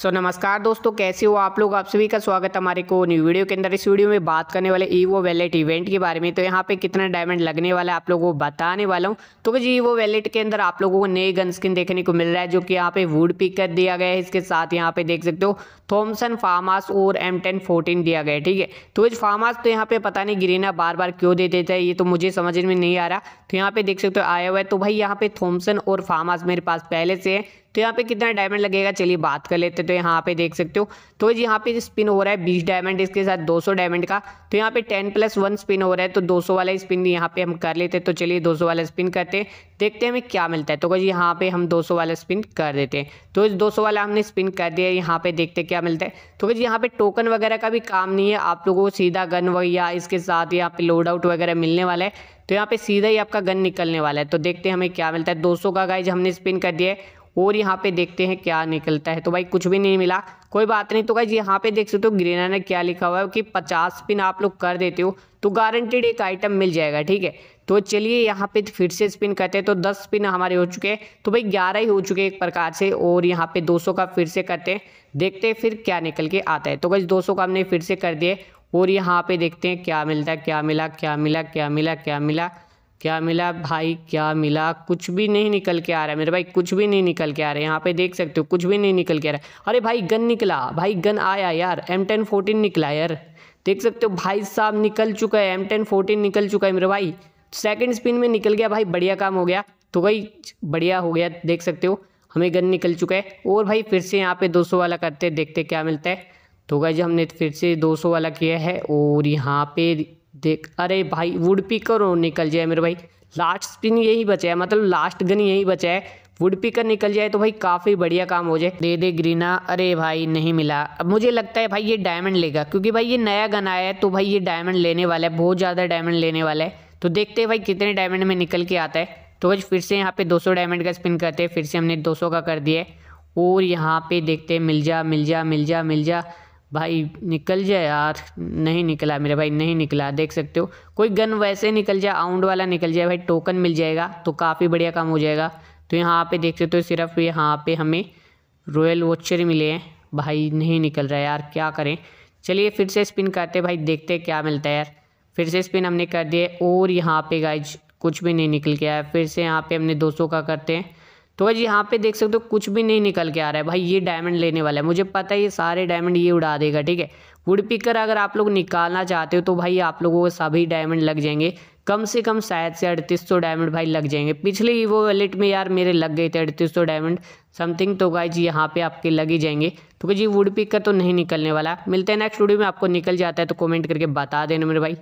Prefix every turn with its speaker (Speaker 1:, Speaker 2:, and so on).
Speaker 1: सो so, नमस्कार दोस्तों कैसे हो आप लोग आप सभी का स्वागत है हमारे को न्यू वीडियो के अंदर इस वीडियो में बात करने वाले ईवो वैलेट इवेंट के बारे में तो यहाँ पे कितना डायमंड लगने वाला है आप लोगों को बताने वाला हूँ तो ई ईवो वैलेट के अंदर आप लोगों को नए गन स्किन देखने को मिल रहा है जो कि यहाँ पे वुड पिक कर दिया गया है इसके साथ यहाँ पे देख सकते हो थॉमसन फार्मास और एम टेन फोर्टीन दिया गया है ठीक है तो इस फार्मास तो यहाँ पे पता नहीं गिरीना बार बार क्यों दे देते है ये तो मुझे समझ में नहीं आ रहा तो यहाँ पे देख सकते हो आया हुआ है तो भाई यहाँ पे थॉमसन और फार्मास मेरे पास पहले से है तो यहाँ पे कितना डायमंड लगेगा चलिए बात कर लेते तो यहाँ पे देख सकते हो तो यहाँ पे स्पिन हो रहा है बीस डायमंड इसके साथ दो सौ डायमंड का तो यहाँ पे टेन प्लस वन स्पिन हो रहा है तो दो सौ वाला स्पिन यहाँ पे हम कर लेते तो चलिए दो सौ वाला स्पिन करते हैं देखते हैं हमें क्या मिलता है तो कुछ यहाँ पे हम दो सौ वाला स्पिन कर देते हैं तो इस दो सौ वाला हमने स्पिन कर दिया यहाँ पे देखते क्या मिलता है तो कुछ यहाँ पे टोकन वगैरह का भी काम नहीं है आप लोगों को सीधा गन वगैया इसके साथ यहाँ पे लोड आउट वगैरह मिलने वाला है तो यहाँ पे सीधा ही आपका गन निकलने वाला है तो देखते हैं हमें क्या मिलता है 200 का गाइज हमने स्पिन कर दिया है और यहाँ पे देखते हैं क्या निकलता है तो भाई कुछ भी नहीं मिला कोई बात नहीं तो भाई यहाँ पे देख सकते हो ग्रेना ने क्या लिखा हुआ है कि पचास पिन आप लोग कर देते हो तो गारंटेड एक आइटम मिल जाएगा ठीक है तो चलिए यहाँ पे फिर से स्पिन करते हैं तो दस स्पिन हमारे हो चुके हैं तो भाई ग्यारह ही हो चुके हैं एक प्रकार से और यहाँ पे दो सौ का फिर से करते हैं देखते हैं फिर क्या निकल के आता है तो भाई दो सौ का हमने फिर से कर दिए और यहाँ पे देखते हैं क्या मिलता है क्या मिला क्या मिला क्या मिला क्या मिला, क्या मिला क्या मिला भाई क्या मिला कुछ भी नहीं निकल के आ रहा है मेरे भाई कुछ भी नहीं निकल के आ रहा है यहाँ पे देख सकते हो कुछ भी नहीं निकल के आ रहा है अरे भाई गन निकला भाई गन आया यार एम टेन फोर्टीन निकला यार देख सकते हो भाई साहब निकल चुका है एम टेन फोर्टीन निकल चुका है मेरे भाई सेकेंड स्पिन में निकल गया भाई बढ़िया काम हो गया तो भाई बढ़िया हो गया देख सकते हो हमें गन निकल चुका है और भाई फिर से यहाँ पे सौ वाला करते देखते क्या मिलता है तो जी हमने फिर से सौ वाला किया है और यहाँ पे देख अरे भाई वुड पिकर और निकल जाए मेरे भाई लास्ट स्पिन यही बचा है मतलब लास्ट गन यही बचा है वुड पिकर निकल जाए तो भाई काफ़ी बढ़िया काम हो जाए दे दे ग्रीना अरे भाई नहीं मिला अब मुझे लगता है भाई ये डायमंड लेगा क्योंकि भाई ये नया गन आया है तो भाई ये डायमंड लेने वाला है बहुत ज़्यादा डायमंड लेने वाला है तो देखते हैं भाई कितने डायमंड में निकल के आता है तो भाई फिर से यहाँ पे 200 डायमंड का स्पिन करते हैं फिर से हमने 200 का कर दिया है और यहाँ पे देखते हैं मिल जा मिल जा मिल जा मिल जा भाई निकल जाए यार नहीं निकला मेरे भाई नहीं निकला देख सकते हो कोई गन वैसे निकल जाए आउंड वाला निकल जाए भाई टोकन मिल जाएगा तो काफ़ी बढ़िया काम हो जाएगा तो यहाँ पे देख सकते हो सिर्फ यहाँ पे हमें रॉयल वॉचर मिले हैं भाई नहीं निकल रहा यार क्या करें चलिए फिर से स्पिन करते भाई देखते क्या मिलता है यार फिर से स्पिन हमने कर दिए और यहाँ पर गाइज कुछ भी नहीं निकल के आया फिर से यहाँ पर हमने दो का करते हैं तो भाई यहाँ पे देख सकते हो कुछ भी नहीं निकल के आ रहा है भाई ये डायमंड लेने वाला है मुझे पता है ये सारे डायमंड ये उड़ा देगा ठीक है वुड पिकर अगर आप लोग निकालना चाहते हो तो भाई आप लोगों को सभी डायमंड लग जाएंगे कम से कम शायद से अड़तीस सौ डायमंड भाई लग जाएंगे पिछले ही वो वैलेट में यार मेरे लग गए थे अड़तीस सौ डायमंड समथिंग तो जी यहाँ पे आपके लग ही जाएंगे तो जी वुड पिकर तो नहीं निकलने वाला मिलते हैं नेक्स्ट वीडियो में आपको निकल जाता है तो कमेंट करके बता देना मेरे भाई